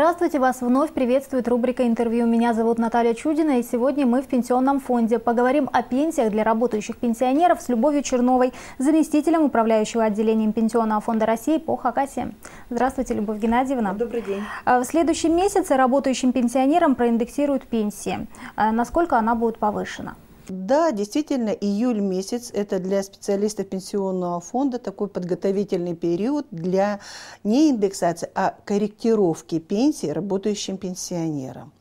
Здравствуйте, вас вновь приветствует рубрика «Интервью». Меня зовут Наталья Чудина, и сегодня мы в Пенсионном фонде. Поговорим о пенсиях для работающих пенсионеров с Любовью Черновой, заместителем управляющего отделением Пенсионного фонда России по Хакасии. Здравствуйте, Любовь Геннадьевна. Добрый день. А, в следующем месяце работающим пенсионерам проиндексируют пенсии. А, насколько она будет повышена? Да, действительно, июль месяц – это для специалистов пенсионного фонда такой подготовительный период для не индексации, а корректировки пенсии работающим пенсионерам.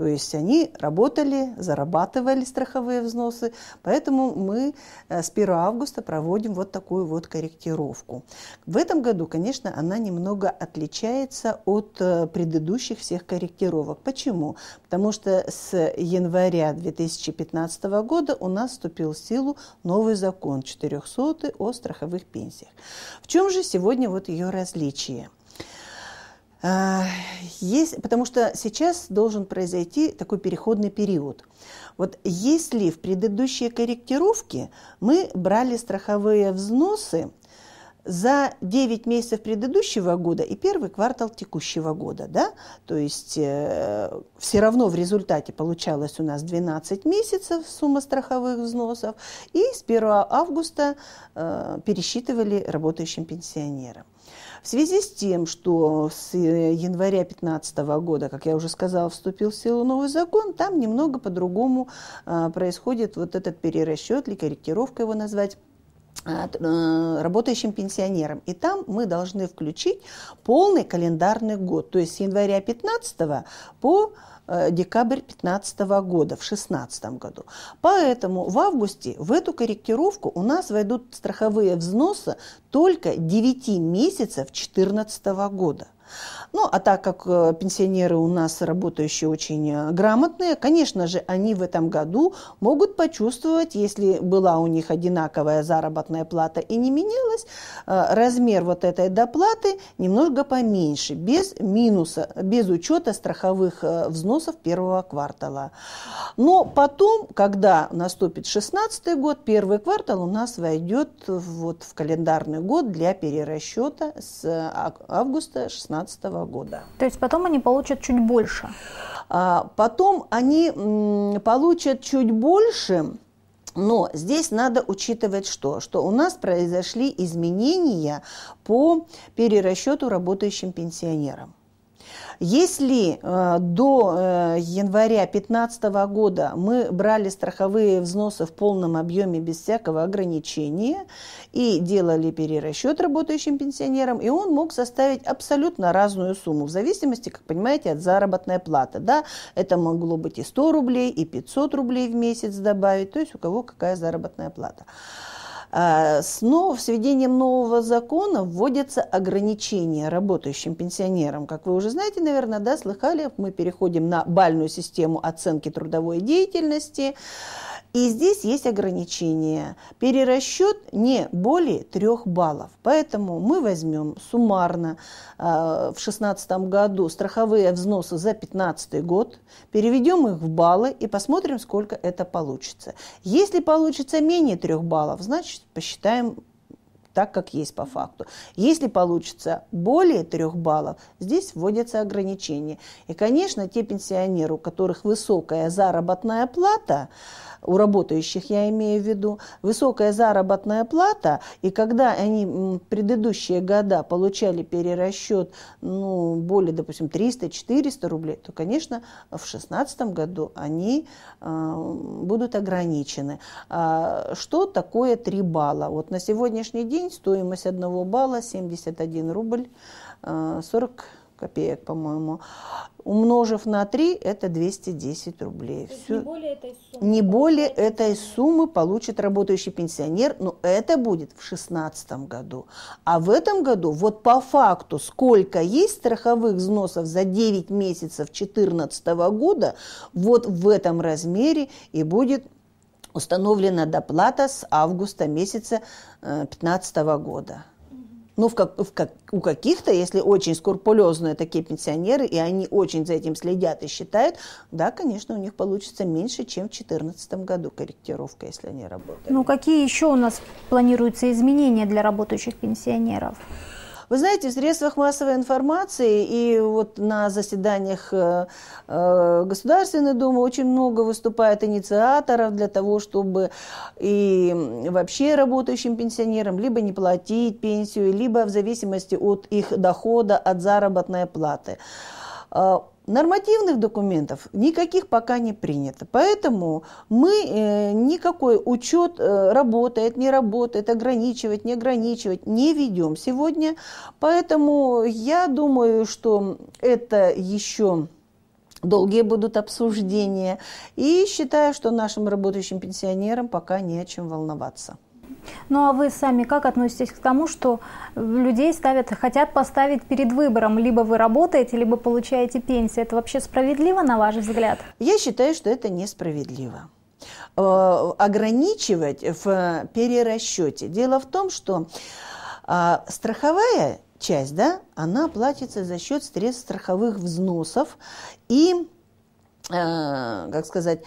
То есть они работали, зарабатывали страховые взносы, поэтому мы э, с 1 августа проводим вот такую вот корректировку. В этом году, конечно, она немного отличается от э, предыдущих всех корректировок. Почему? Потому что с января 2015 года у нас вступил в силу новый закон 400 о страховых пенсиях. В чем же сегодня вот ее различие? А, есть, потому что сейчас должен произойти такой переходный период. Вот если в предыдущие корректировки мы брали страховые взносы за 9 месяцев предыдущего года и первый квартал текущего года. Да? То есть э, все равно в результате получалось у нас 12 месяцев сумма страховых взносов, и с 1 августа э, пересчитывали работающим пенсионерам. В связи с тем, что с э, января 2015 года, как я уже сказала, вступил в силу новый закон, там немного по-другому э, происходит вот этот перерасчет или корректировка его назвать Э, работающим пенсионерам. И там мы должны включить полный календарный год, то есть с января 15 по э, декабрь 15 года, в 16 году. Поэтому в августе в эту корректировку у нас войдут страховые взносы только 9 месяцев 14 года – ну, а так как э, пенсионеры у нас работающие очень э, грамотные, конечно же, они в этом году могут почувствовать, если была у них одинаковая заработная плата и не менялась, э, размер вот этой доплаты немножко поменьше, без минуса, без учета страховых взносов первого квартала. Но потом, когда наступит 16 год, первый квартал у нас войдет вот в календарный год для перерасчета с августа 16 2017 года. То есть потом они получат чуть больше? А, потом они получат чуть больше, но здесь надо учитывать что? Что у нас произошли изменения по перерасчету работающим пенсионерам. Если э, до э, января 2015 года мы брали страховые взносы в полном объеме без всякого ограничения и делали перерасчет работающим пенсионерам, и он мог составить абсолютно разную сумму, в зависимости, как понимаете, от заработной платы. Да? Это могло быть и 100 рублей, и 500 рублей в месяц добавить, то есть у кого какая заработная плата. А, с с введением нового закона вводятся ограничения работающим пенсионерам. Как вы уже знаете, наверное, да, слыхали, мы переходим на бальную систему оценки трудовой деятельности. И здесь есть ограничение. Перерасчет не более трех баллов. Поэтому мы возьмем суммарно э, в 2016 году страховые взносы за 2015 год, переведем их в баллы и посмотрим, сколько это получится. Если получится менее трех баллов, значит посчитаем так, как есть по факту. Если получится более трех баллов, здесь вводятся ограничения. И, конечно, те пенсионеры, у которых высокая заработная плата, у работающих я имею в виду, высокая заработная плата, и когда они в предыдущие года получали перерасчет ну, более, допустим, 300-400 рублей, то, конечно, в 2016 году они э, будут ограничены. А что такое 3 балла? Вот на сегодняшний день день. Стоимость одного балла 71 рубль 40 э, копеек, по-моему. Умножив на 3, это 210 рублей. Все. Не более этой суммы. Не более этой суммы получит работающий пенсионер, но это будет в 2016 году. А в этом году, вот по факту, сколько есть страховых взносов за 9 месяцев 2014 года, вот в этом размере и будет установлена доплата с августа месяца 2015 э, года. Ну, в как, в как, у каких-то, если очень скрупулезные такие пенсионеры, и они очень за этим следят и считают, да, конечно, у них получится меньше, чем в 2014 году корректировка, если они работают. Ну, какие еще у нас планируются изменения для работающих пенсионеров? Вы знаете, в средствах массовой информации и вот на заседаниях э, э, Государственной Думы очень много выступает инициаторов для того, чтобы и вообще работающим пенсионерам либо не платить пенсию, либо в зависимости от их дохода, от заработной платы э, Нормативных документов никаких пока не принято, поэтому мы э, никакой учет э, работает, не работает, ограничивать, не ограничивать не ведем сегодня. Поэтому я думаю, что это еще долгие будут обсуждения. И считаю, что нашим работающим пенсионерам пока не о чем волноваться. Ну а вы сами как относитесь к тому, что людей ставят, хотят поставить перед выбором, либо вы работаете, либо получаете пенсию? Это вообще справедливо, на ваш взгляд? Я считаю, что это несправедливо э, ограничивать в перерасчете. Дело в том, что а, страховая часть, да, она платится за счет средств страховых взносов и э, как сказать,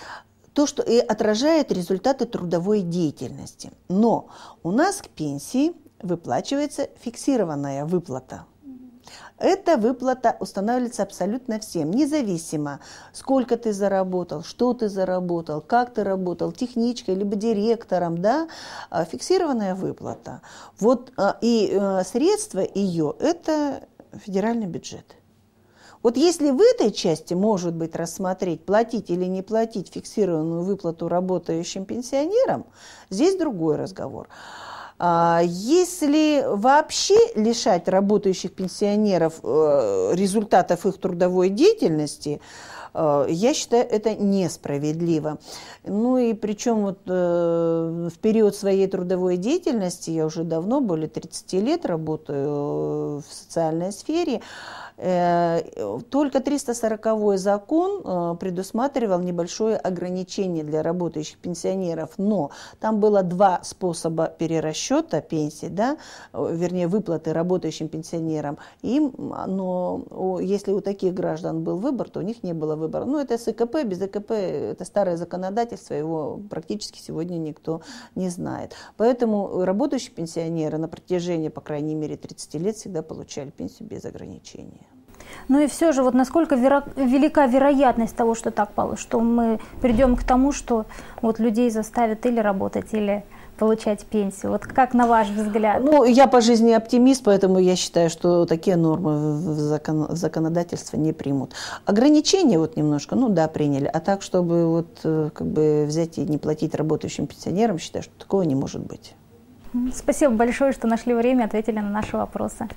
то, что и отражает результаты трудовой деятельности. Но у нас к пенсии выплачивается фиксированная выплата. Эта выплата устанавливается абсолютно всем, независимо, сколько ты заработал, что ты заработал, как ты работал, техничкой, либо директором, да, а фиксированная выплата. Вот а, и э, средства ее – это федеральный бюджет. Вот если в этой части, может быть, рассмотреть, платить или не платить фиксированную выплату работающим пенсионерам, здесь другой разговор. А, если вообще лишать работающих пенсионеров э, результатов их трудовой деятельности, э, я считаю, это несправедливо. Ну и причем вот э, в период своей трудовой деятельности, я уже давно, более 30 лет работаю в социальной сфере, Э, только 340 закон э, предусматривал небольшое ограничение для работающих пенсионеров, но там было два способа перерасчета пенсий, да, э, вернее выплаты работающим пенсионерам. Им, но если у таких граждан был выбор, то у них не было выбора. Ну это СКП, без ИКП, это старое законодательство, его практически сегодня никто не знает. Поэтому работающие пенсионеры на протяжении, по крайней мере, 30 лет всегда получали пенсию без ограничения. Ну и все же, вот насколько веро... велика вероятность того, что так получится, что мы придем к тому, что вот людей заставят или работать, или получать пенсию? Вот как на ваш взгляд? Ну, я по жизни оптимист, поэтому я считаю, что такие нормы в, закон, в законодательство не примут. Ограничения вот немножко, ну да, приняли, а так, чтобы вот э, как бы взять и не платить работающим пенсионерам, считаю, что такого не может быть. Спасибо большое, что нашли время, ответили на наши вопросы.